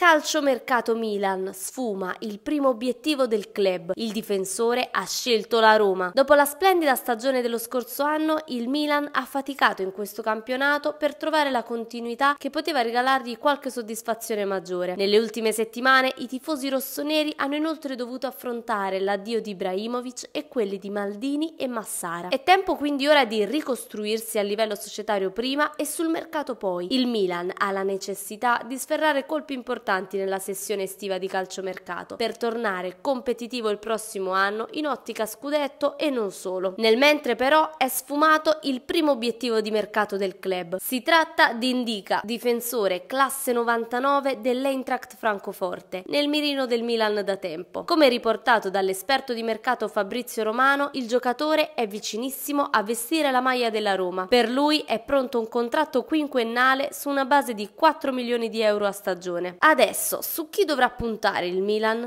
Calciomercato Milan sfuma il primo obiettivo del club. Il difensore ha scelto la Roma. Dopo la splendida stagione dello scorso anno, il Milan ha faticato in questo campionato per trovare la continuità che poteva regalargli qualche soddisfazione maggiore. Nelle ultime settimane i tifosi rossoneri hanno inoltre dovuto affrontare l'addio di Ibrahimovic e quelli di Maldini e Massara. È tempo quindi ora di ricostruirsi a livello societario prima e sul mercato poi. Il Milan ha la necessità di sferrare colpi importanti importanti nella sessione estiva di calciomercato per tornare competitivo il prossimo anno in ottica scudetto e non solo. Nel mentre però è sfumato il primo obiettivo di mercato del club. Si tratta di Indica, difensore classe 99 dell'Eintracht Francoforte, nel mirino del Milan da tempo. Come riportato dall'esperto di mercato Fabrizio Romano, il giocatore è vicinissimo a vestire la maglia della Roma. Per lui è pronto un contratto quinquennale su una base di 4 milioni di euro a stagione. Ad Adesso su chi dovrà puntare il Milan?